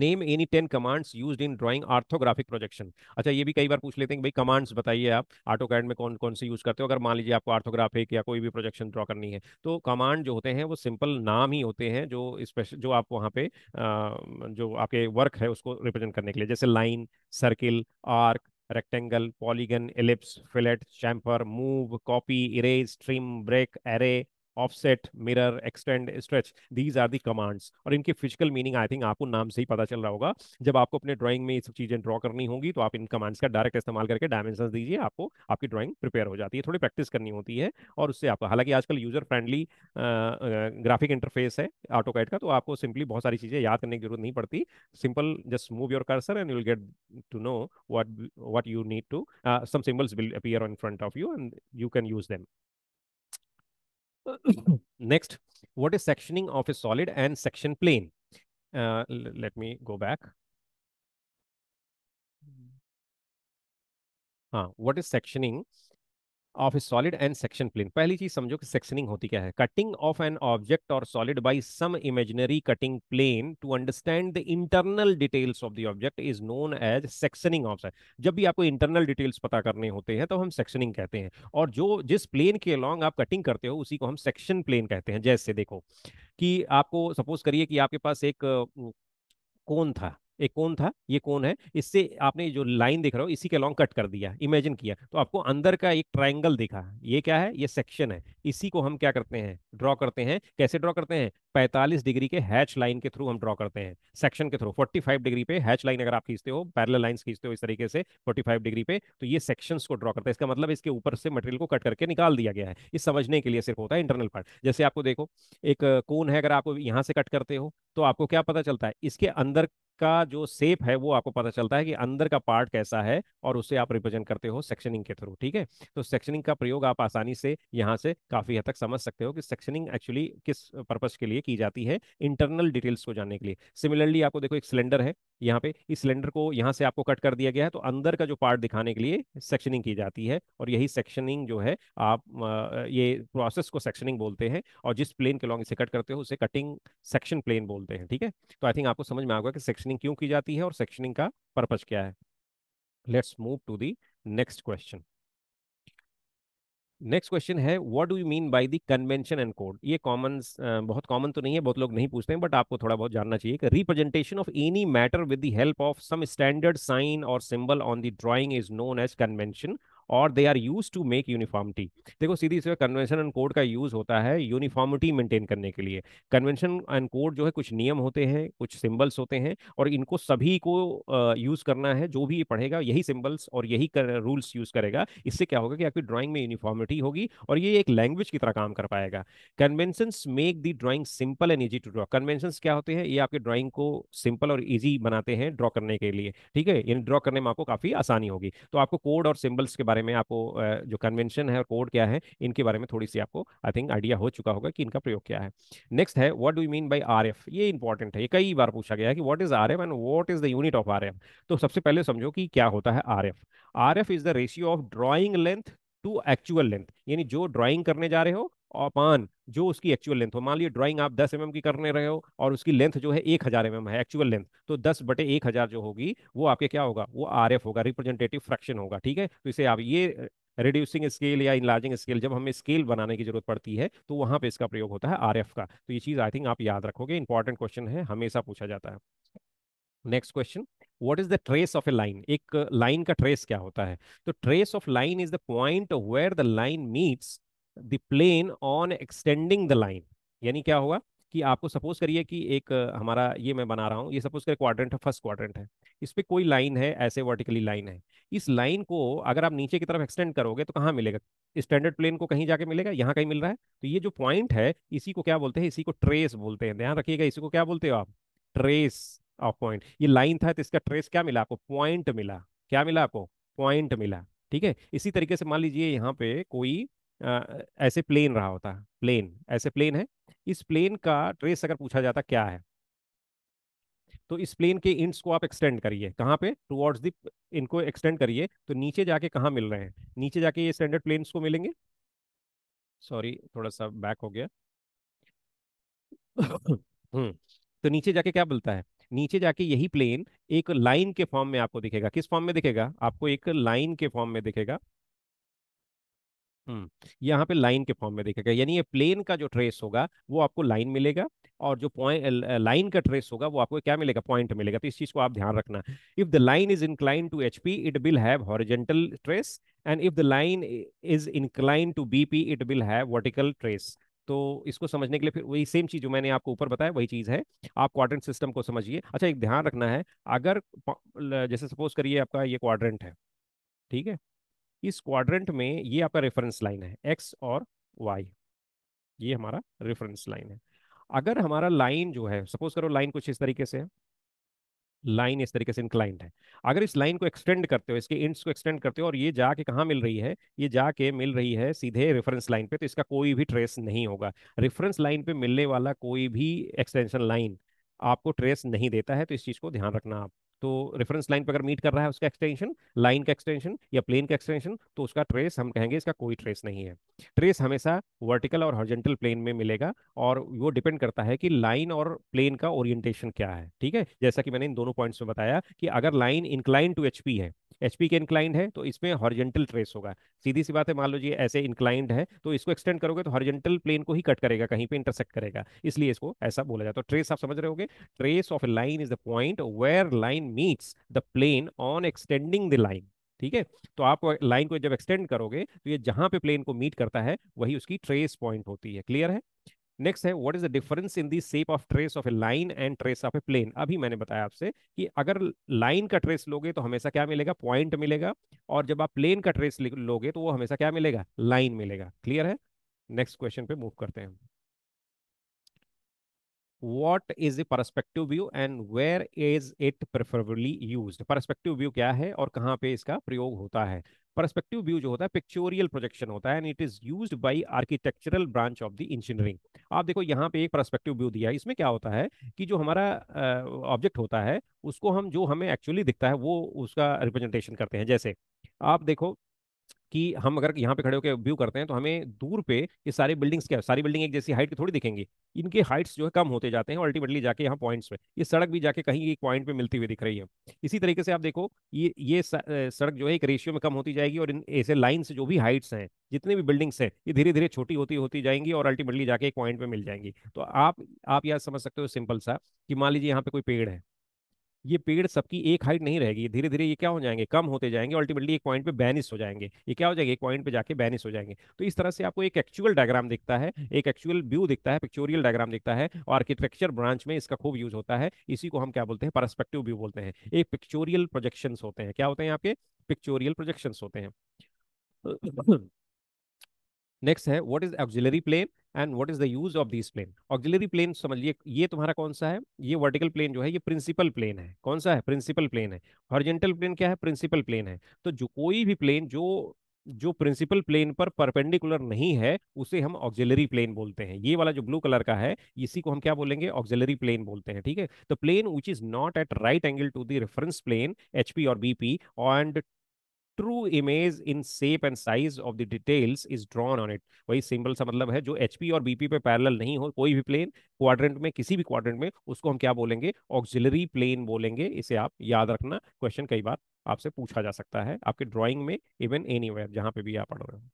name any ten commands use in drawing orthographic projection अच्छा ये भी कई बार पूछ लेते हैं कि भाई कमांड्स बताइए आप आटो कैड में कौन कौन से यूज करते हो अगर मान लीजिए आपको आर्थोग्राफिक या कोई भी प्रोजेक्शन ड्रॉ करनी है तो कमांड जो होते हैं वो सिंपल नाम ही होते हैं जो स्पेशल जो आप वहाँ पे जो आपके वर्क है उसको रिप्रेजेंट करने के लिए जैसे line circle arc rectangle polygon ellipse fillet chamfer move copy erase trim break array offset mirror extend stretch these are the commands और इनके फिजिकल मीनिंग आई थिंक आपको नाम से ही पता चल रहा होगा जब आपको अपने ड्राइंग में ये सब चीज़ें ड्रॉ करनी होंगी तो आप इन कमांड्स का डायरेक्ट इस्तेमाल करके डायमेंशन दीजिए आपको आपकी ड्राइंग प्रिपेयर हो जाती है थोड़ी प्रैक्टिस करनी होती है और उससे आपको हालांकि आजकल यूजर फ्रेंडली ग्राफिक इंटरफेस है ऑटो का तो आपको सिंपली बहुत सारी चीज़ें याद करने की जरूरत नहीं पड़ती simple just move your cursor and you'll get to know what what you need to some symbols will appear in front of you and you can use them <coughs> Next, what is sectioning of a solid and section plane? Uh, let me go back. Hmm. Uh, what is sectioning of a solid and section plane पहली चीज समझो कि sectioning होती क्या है cutting of an object और solid by some imaginary cutting plane to understand the internal details of the object is known as sectioning of जब भी आपको इंटरनल डिटेल्स पता करने होते हैं तो हम सेक्शनिंग कहते हैं और जो जिस प्लेन के अलॉन्ग आप कटिंग करते हो उसी को हम सेक्शन प्लेन कहते हैं जैसे देखो कि आपको सपोज करिए कि आपके पास एक कोन था एक कौन था ये कौन है इससे आपने जो लाइन देख रहे हो इसी के अलॉन्ग कट कर दिया इमेजिन किया तो आपको अंदर का एक ट्राइंगल देखा ये क्या है ये सेक्शन है इसी को हम क्या करते हैं ड्रॉ करते हैं कैसे ड्रॉ करते हैं 45 डिग्री के हैच लाइन के थ्रू हम ड्रॉ करते हैं सेक्शन के थ्रू 45 डिग्री पे हैच लाइन अगर आप खींचते हो पैरल लाइन खींचते हो इस तरीके से 45 डिग्री पे तो ये सेक्शंस को ड्रॉ करते हैं इसका मतलब इसके ऊपर से मटेरियल को कट करके निकाल दिया गया है इस समझने के लिए सिर्फ होता है इंटरनल पार्ट जैसे आपको देखो एक कोन है अगर आप यहाँ से कट करते हो तो आपको क्या पता चलता है इसके अंदर उसका जो सेप है वो आपको पता चलता है कि अंदर का पार्ट कैसा है और उसे आप रिप्रेजेंट करते हो सेक्शनिंग के थ्रू ठीक है तो सेक्शनिंग का प्रयोग आप आसानी से यहाँ से काफी हद तक समझ सकते हो कि सेक्शनिंग एक्चुअली किस पर्पज के लिए की जाती है इंटरनल डिटेल्स को जानने के लिए सिमिलरली आपको देखो एक सिलेंडर है यहाँ पे इस सिलेंडर को यहाँ से आपको कट कर दिया गया है तो अंदर का जो पार्ट दिखाने के लिए सेक्शनिंग की जाती है और यही सेक्शनिंग जो है आप ये प्रोसेस को सेक्शनिंग बोलते हैं और जिस प्लेन के लॉन्ग इसे कट करते हो उसे कटिंग सेक्शन प्लेन बोलते हैं ठीक है तो आई थिंक आपको समझ में आएगा कि सेक्शनिंग क्यों की जाती है और सेक्शनिंग का पर्पज क्या है let's move to the next question next question है what do you mean by the convention and code ये कॉमन बहुत कॉमन तो नहीं है बहुत लोग नहीं पूछते हैं बट आपको थोड़ा बहुत जानना चाहिए कि representation of any matter with the help of some standard sign और symbol on the drawing is known as convention और they are use to make uniformity देखो सीधी इसमें कन्वेंशन एंड कोड का यूज होता है यूनिफॉर्मिटी मेंटेन करने के लिए कन्वेंशन एंड कोड जो है कुछ नियम होते हैं कुछ सिम्बल्स होते हैं और इनको सभी को यूज करना है जो भी पढ़ेगा यही सिम्बल्स और यही रूल्स यूज करेगा इससे क्या होगा कि आपकी ड्रॉइंग में यूनिफॉर्मिटी होगी और ये एक लैंग्वेज की तरह काम कर पाएगा convention make the drawing simple and easy to draw convention क्या होते हैं ये आपके ड्रॉइंग को सिंपल और ईजी बनाते हैं ड्रॉ करने के लिए ठीक है यानी ड्रॉ करने में आपको काफी आसानी होगी तो आपको कोड और सिम्बल्स के बारे बारे में आपको जो कन्वेंशन है और कोड क्या है इनके बारे में थोड़ी सी आपको आई थिंक आइडिया हो चुका होगा कि इनका प्रयोग क्या है नेक्स्ट है what do mean by R ये इंपॉर्टेंट है ये कई बार पूछा गया है कि what is R and what is the unit of R तो सबसे पहले समझो कि क्या होता है R F R F is the ratio of drawing length to actual length यानी जो ड्राइंग करने जा रहे हो अपॉन जो उसकी एक्चुअल लेंथ हो मान लीजिए ड्राइंग आप 10 एम mm की करने रहे हो और उसकी लेंथ जो है 1000 हज़ार एम mm है एक्चुअल लेंथ तो 10 बटे एक हज़ार जो होगी वो आपके क्या होगा वो आर एफ होगा रिप्रेजेंटेटिव फ्रैक्शन होगा ठीक है तो इसे आप ये रिड्यूसिंग स्केल या इनलार्जिंग स्केल जब हमें स्केल बनाने की जरूरत पड़ती है तो वहां पर इसका प्रयोग होता है आर का तो ये चीज़ आई थिंक आप याद रखोगे इंपॉर्टेंट क्वेश्चन है हमेशा पूछा जाता है next question what is the trace of a line एक लाइन uh, का ट्रेस क्या होता है तो trace of line is the point where the line meets the plane on extending the line यानी क्या होगा कि आपको सपोज करिए कि एक uh, हमारा ये मैं बना रहा हूँ ये सपोज करिए क्वाड्रेंट है फर्स्ट क्वाड्रेंट है इस पर कोई लाइन है ऐसे वर्टिकली लाइन है इस लाइन को अगर आप नीचे की तरफ एक्सटेंड करोगे तो कहाँ मिलेगा स्टैंडर्ड प्लेन को कहीं जाके मिलेगा यहाँ कहीं मिल रहा है तो ये जो पॉइंट है इसी को क्या बोलते हैं इसी को ट्रेस बोलते हैं ध्यान रखिएगा इसी को क्या बोलते हो आप ट्रेस ऑफ पॉइंट ये लाइन था तो इसका ट्रेस क्या मिला आपको पॉइंट मिला क्या मिला आपको पॉइंट मिला ठीक है इसी तरीके से मान लीजिए यहाँ पे कोई आ, ऐसे प्लेन रहा होता प्लेन ऐसे प्लेन है इस प्लेन का ट्रेस अगर पूछा जाता क्या है तो इस प्लेन के इंड्स को आप एक्सटेंड करिए कहाँ पे टूवर्ड्स दी इनको एक्सटेंड करिए तो नीचे जाके कहाँ मिल रहे हैं नीचे जाके ये स्टैंडर्ड प्लेन्स को मिलेंगे सॉरी थोड़ा सा बैक हो गया <coughs> हम्म तो नीचे जाके क्या बोलता है नीचे जाके यही प्लेन एक लाइन के फॉर्म में आपको दिखेगा किस फॉर्म में दिखेगा आपको एक लाइन के फॉर्म में दिखेगा हम्म यहाँ पे लाइन के फॉर्म में दिखेगा यानी ये प्लेन का जो ट्रेस होगा वो आपको लाइन मिलेगा और जो पॉइंट लाइन का ट्रेस होगा वो आपको क्या मिलेगा पॉइंट मिलेगा तो इस चीज को आप ध्यान रखना if the line is incline to H P it will have horizontal trace and if the line is incline to V P it will have vertical trace तो इसको समझने के लिए फिर वही सेम चीज़ जो मैंने आपको ऊपर बताया वही चीज़ है आप क्वाड्रेंट सिस्टम को समझिए अच्छा एक ध्यान रखना है अगर जैसे सपोज करिए आपका ये क्वाड्रेंट है ठीक है इस क्वाड्रेंट में ये आपका रेफरेंस लाइन है एक्स और वाई ये हमारा रेफरेंस लाइन है अगर हमारा लाइन जो है सपोज करो लाइन कुछ इस तरीके से है लाइन इस तरीके से इंक्लाइंट है अगर इस लाइन को एक्सटेंड करते हो इसके इंड्स को एक्सटेंड करते हो और ये जाके कहाँ मिल रही है ये जाके मिल रही है सीधे रेफरेंस लाइन पे तो इसका कोई भी ट्रेस नहीं होगा रेफरेंस लाइन पे मिलने वाला कोई भी एक्सटेंशन लाइन आपको ट्रेस नहीं देता है तो इस चीज़ को ध्यान रखना आप तो रेफरेंस लाइन पर अगर मीट कर रहा है उसका एक्सटेंशन लाइन का एक्सटेंशन या प्लेन का एक्सटेंशन तो उसका ट्रेस हम कहेंगे इसका कोई ट्रेस नहीं है ट्रेस हमेशा वर्टिकल और हॉर्जेंटल प्लेन में मिलेगा और वो डिपेंड करता है कि लाइन और प्लेन का ओरिएंटेशन क्या है ठीक है जैसा कि मैंने इन दोनों पॉइंट्स में बताया कि अगर लाइन इंक्लाइन टू एच है एच के इंक्लाइंड है तो इसमें हॉर्जेंटल ट्रेस होगा सीधी सी बात है मान लो जी ऐसे इंक्लाइंड है तो इसको एक्सटेंड करोगे तो हॉर्जेंटल प्लेन को ही कट करेगा कहीं पे इंटरसेक्ट करेगा इसलिए इसको ऐसा बोला जाता है ट्रेस तो आप समझ रहे होगे trace of line is the point where line meets the plane on extending the line ठीक है तो आप लाइन को जब एक्सटेंड करोगे तो ये जहां पे प्लेन को मीट करता है वही उसकी ट्रेस पॉइंट होती है क्लियर है नेक्स्ट है what is the difference in the shape of trace of a line and trace of a plane अभी मैंने बताया आपसे कि अगर लाइन का ट्रेस लोगे तो हमेशा क्या मिलेगा पॉइंट मिलेगा और जब आप प्लेन का ट्रेस लोगे तो वो हमेशा क्या मिलेगा लाइन मिलेगा क्लियर है नेक्स्ट क्वेश्चन पे मूव करते हैं हम what is the perspective view and where is it preferably use perspective view क्या है और कहाँ पे इसका प्रयोग होता है परस्पेक्टिव व्यू जो होता है पिक्चोरियल प्रोजेक्शन होता है and it is use by architectural branch of the engineering आप देखो यहाँ पे एक परस्पेक्टिव व्यू दिया है इसमें क्या होता है कि जो हमारा ऑब्जेक्ट uh, होता है उसको हम जो हमें एक्चुअली दिखता है वो उसका रिप्रेजेंटेशन करते हैं जैसे आप देखो कि हम अगर यहाँ पे खड़े होकर व्यू करते हैं तो हमें दूर पे ये सारी बिल्डिंग्स क्या सारी बिल्डिंग एक जैसी हाइट की थोड़ी दिखेंगी इनके हाइट्स जो है कम होते जाते हैं और अल्टीमेटली जाके यहाँ पॉइंट्स पे ये सड़क भी जाके कहीं एक पॉइंट पे मिलती हुई दिख रही है इसी तरीके से आप देखो ये ये सड़क जो है एक रेशियो में कम होती जाएगी और इन ऐसे लाइन जो भी हाइट्स हैं जितने भी बिल्डिंग्स हैं ये धीरे धीरे छोटी होती होती जाएंगी और अल्टीमेटली जाके एक पॉइंट पर मिल जाएंगी तो आप आप यह समझ सकते हो सिंपल सा कि मान लीजिए यहाँ पे कोई पेड़ है ये पेड़ सबकी एक हाइट नहीं रहेगी धीरे धीरे ये क्या हो जाएंगे कम होते जाएंगे अल्टीमेटली एक पॉइंट पे बैनिस हो जाएंगे ये क्या हो जाएगा एक पॉइंट पे जाके बैनिस हो जाएंगे तो इस तरह से आपको एक एक्चुअल डायग्राम दिखता है एक एक्चुअल व्यू दिखता है पिक्चोरियल डायग्राम दिखता है और आर्किटेक्चर ब्रांच में इसका खूब यूज होता है इसी को हम क्या बोलते हैं परस्पेक्टिव व्यू बोलते हैं एक पिक्चोरियल प्रोजेक्शन होते हैं क्या होते हैं आपके पिक्चोरियल प्रोजेक्शन होते हैं नेक्स्ट <coughs> है what is auxiliary plane and what is the use of this plane auxiliary plane समझिए ये तुम्हारा कौन सा है ये वर्टिकल प्लेन जो है ये प्रिंसिपल प्लेन है कौन सा है प्रिंसिपल प्लेन है हॉरिजेंटल प्लेन क्या है प्रिंसिपल प्लेन है तो जो कोई भी प्लेन जो जो प्रिंसिपल प्लेन पर परपेंडिकुलर नहीं है उसे हम ऑक्जिलरी प्लेन बोलते हैं ये वाला जो ब्लू कलर का है इसी को हम क्या बोलेंगे ऑक्जिलरी प्लेन बोलते हैं ठीक है तो plane which is not at right angle to the reference plane H और V P and true image in shape and size of the details is drawn on it वही सिंपल सा मतलब है जो एचपी और बीपी पे parallel नहीं हो कोई भी प्लेन क्वाड्रेंट में किसी भी क्वाड्रेंट में उसको हम क्या बोलेंगे ऑक्सिलरी प्लेन बोलेंगे इसे आप याद रखना क्वेश्चन कई बार आपसे पूछा जा सकता है आपके ड्रॉइंग में इवन एनी वेयर जहाँ पे भी आप पढ़ रहे हो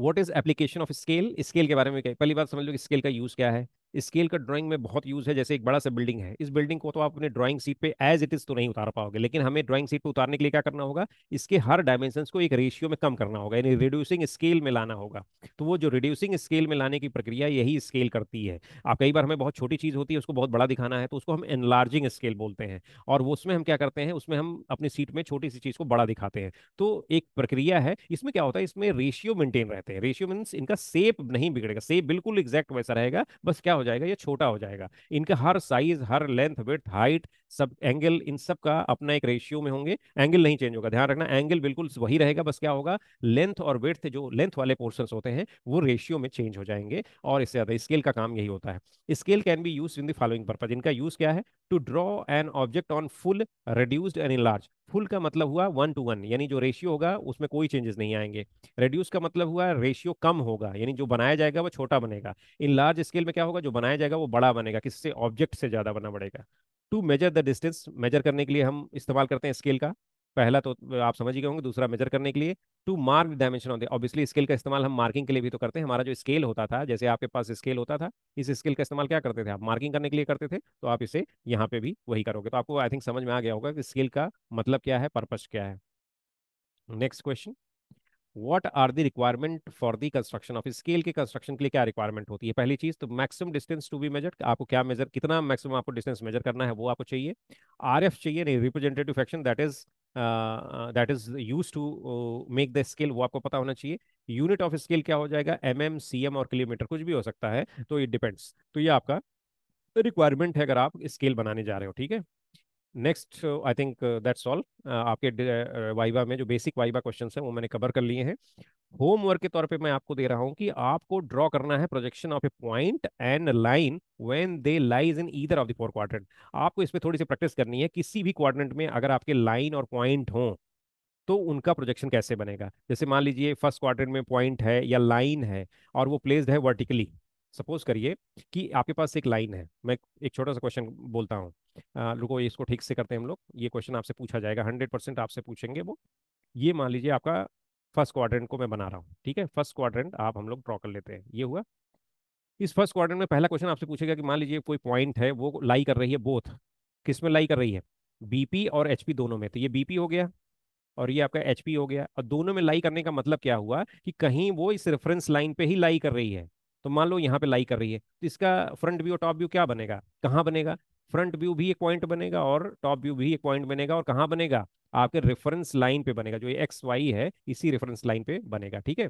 what is application of scale scale के बारे में पहली बात समझ लो स्केल का यूज क्या है स्केल का ड्राइंग में बहुत यूज है जैसे एक बड़ा सा बिल्डिंग है इस बिल्डिंग को तो आप अपने ड्राइंग सीट पे एज इट इज तो नहीं उतार पाओगे लेकिन हमें ड्राइंग सीट पे उतारने के लिए क्या करना होगा इसके हर डायमेंशन को एक रेशियो में कम करना होगा यानी रिड्यूसिंग स्केल में लाना होगा तो वो जो रिड्यूसिंग स्केल में लाने की प्रक्रिया यही स्केल करती है आप कई बार हमें बहुत छोटी चीज होती है उसको बहुत बड़ा दिखाना है तो उसको हम एनलार्जिंग स्केल बोलते हैं और उसमें हम क्या करते हैं उसमें हम अपनी सीट में छोटी सी चीज को बड़ा दिखाते हैं तो एक प्रक्रिया है इसमें क्या होता है इसमें रेशियो मेंटेन रहते हैं रेशियो मीन्स इनका सेप नहीं बिगड़ेगा सेप बिल्कुल एग्जैक्ट वैसा रहेगा बस क्या हो जाएगा या छोटा हो जाएगा इनका हर साइज हर लेंथ विथ हाइट सब एंगल इन सब का अपना एक रेशियो में होंगे एंगल नहीं चेंज होगा ध्यान रखना एंगल बिल्कुल वही रहेगा बस क्या होगा लेंथ और वेथ जो लेंथ वाले पोर्सन होते हैं वो रेशियो में चेंज हो जाएंगे और इससे ज्यादा स्केल का काम यही होता है scale can be use in the following purpose इनका यूज क्या है to draw an object on full reduced an enlarge full का मतलब हुआ वन टू वन यानी जो रेशियो होगा उसमें कोई चेंजेस नहीं आएंगे रेड्यूस का मतलब हुआ रेशियो कम होगा यानी जो बनाया जाएगा वो छोटा बनेगा इन लार्ज स्केल में क्या होगा जो जो बनाया जाएगा वो बड़ा बनेगा किससे ऑब्जेक्ट से ज़्यादा बना पड़ेगा to measure the distance measure करने के लिए हम इस्तेमाल करते हैं स्केल का पहला तो आप समझ ही गए होंगे दूसरा मेजर करने के लिए to mark dimension of the obviously scale का इस्तेमाल हम मार्किंग के लिए भी तो करते हैं हमारा जो स्केल होता था जैसे आपके पास स्केल होता था इस स्केल का इस्तेमाल क्या करते थे आप मार्किंग करने के लिए करते थे तो आप इसे यहाँ पे भी वही करोगे तो आपको आई थिंक समझ में आ गया होगा कि स्केल का मतलब क्या है पर्पज क्या है next question what are the requirement for the construction of scale के कंस्ट्रक्शन के लिए क्या रिक्वायरमेंट होती है पहली चीज तो maximum distance to be measure आपको क्या मेजर कितना मैक्सिमम आपको डिस्टेंस मेजर करना है वो आपको चाहिए आर एफ चाहिए नहीं representative fraction that is that is use to make the scale वो आपको पता होना चाहिए यूनिट ऑफ स्केल क्या हो जाएगा एम एम सी एम और किलोमीटर कुछ भी हो सकता है तो इट डिपेंड्स तो ये आपका रिक्वायरमेंट है अगर आप स्केल बनाने जा रहे हो ठीक है next I think that's all आपके वाइवा uh, uh, में जो बेसिक वाइवा क्वेश्चन है वो मैंने कवर कर लिए हैं होमवर्क के तौर पे मैं आपको दे रहा हूँ कि आपको ड्रॉ करना है projection of a point and line when they lies in either of the four quadrant आपको इसमें थोड़ी सी प्रैक्टिस करनी है किसी भी क्वाड्रेंट में अगर आपके लाइन और पॉइंट हों तो उनका प्रोजेक्शन कैसे बनेगा जैसे मान लीजिए फर्स्ट क्वाड्रेंट में पॉइंट है या लाइन है और वो प्लेस्ड है वर्टिकली सपोज करिए कि आपके पास एक लाइन है मैं एक छोटा सा क्वेश्चन बोलता हूँ रुको इसको ठीक से करते हैं हम लोग ये क्वेश्चन आपसे पूछा जाएगा हंड्रेड परसेंट आपसे पूछेंगे वो ये मान लीजिए आपका फर्स्ट क्वाड्रेंट को मैं बना रहा हूँ ठीक है फर्स्ट क्वाड्रेंट आप हम लोग ड्रॉ कर लेते हैं ये हुआ इस फर्स्ट क्वाड्रेंट में पहला क्वेश्चन आपसे पूछेगा कि मान लीजिए कोई पॉइंट है वो लाई कर रही है बोथ किस में लाई कर रही है बीपी और एच दोनों में तो ये बीपी हो गया और ये आपका एच हो गया और दोनों में लाई करने का मतलब क्या हुआ कि कहीं वो इस रेफरेंस लाइन पे ही लाई कर रही है तो मान लो यहाँ पे लाई कर रही है तो इसका फ्रंट व्यू और टॉप व्यू क्या बनेगा कहाँ बनेगा फ्रंट व्यू भी एक पॉइंट बनेगा और टॉप व्यू भी एक पॉइंट बनेगा और कहाँ बनेगा आपके रेफरेंस लाइन पे बनेगा जो ये एक्स वाई है इसी रेफरेंस लाइन पे बनेगा ठीक है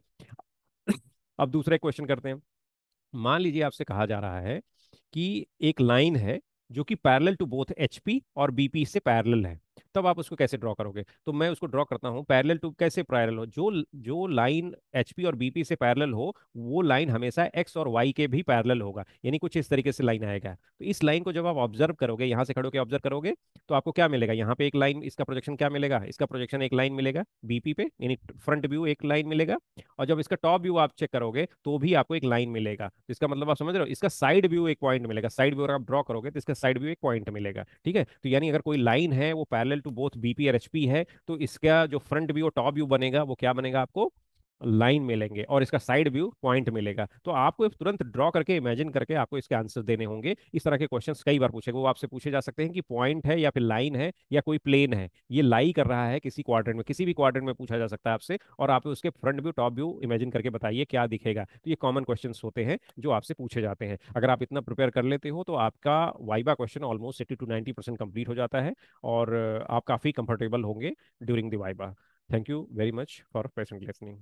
अब दूसरा क्वेश्चन करते हैं मान लीजिए आपसे कहा जा रहा है कि एक लाइन है जो कि पैरल टू बोथ एच और बीपी से पैरल है तब आप उसको कैसे ड्रॉ करोगे तो मैं उसको ड्रॉ करता हूँ पैरल टू कैसे पैरल हो जो जो लाइन एच और बीपी से पैरल हो वो लाइन हमेशा एक्स और वाई के भी पैरल होगा यानी कुछ इस तरीके से लाइन आएगा तो इस लाइन को जब आप ऑब्जर्व करोगे यहाँ से खड़ो के ऑब्जर्व करोगे तो आपको क्या मिलेगा यहाँ पे एक लाइन इसका प्रोजेक्शन क्या मिलेगा इसका प्रोजेक्शन एक लाइन मिलेगा बीपी पे यानी फ्रंट व्यू एक लाइन मिलेगा और जब इसका टॉप व्यू आप चेक करोगे तो भी आपको एक लाइन मिलेगा तो इसका मतलब आप समझ रहे हो इसका साइड व्यू एक पॉइंट मिलेगा साइड व्यू अगर आप ड्रॉ करोगे तो इसका साइड व्यू एक पॉइंट मिलेगा ठीक है तो यानी अगर कोई लाइन है वो parallel parallel to both VP और एचपी है तो इसका जो फ्रंट व्यू और टॉप व्यू बनेगा वो क्या बनेगा आपको लाइन मिलेंगे और इसका साइड व्यू पॉइंट मिलेगा तो आपको तुरंत ड्रॉ करके इमेजिन करके आपको इसके आंसर देने होंगे इस तरह के क्वेश्चन कई बार पूछे वो आपसे पूछे जा सकते हैं कि पॉइंट है या फिर लाइन है या कोई प्लेन है ये लाई कर रहा है किसी क्वार्टर में किसी भी क्वार्टर में पूछा जा सकता है आपसे और आप उसके front view top view imagine करके बताइए क्या दिखेगा तो ये कॉमन क्वेश्चन होते हैं जो आपसे पूछे जाते हैं अगर आप इतना प्रिपेयर कर लेते हो तो आपका viva question almost eighty to ninety percent complete हो जाता है और आप काफ़ी कंफर्टेबल होंगे during the viva thank you very much for patient listening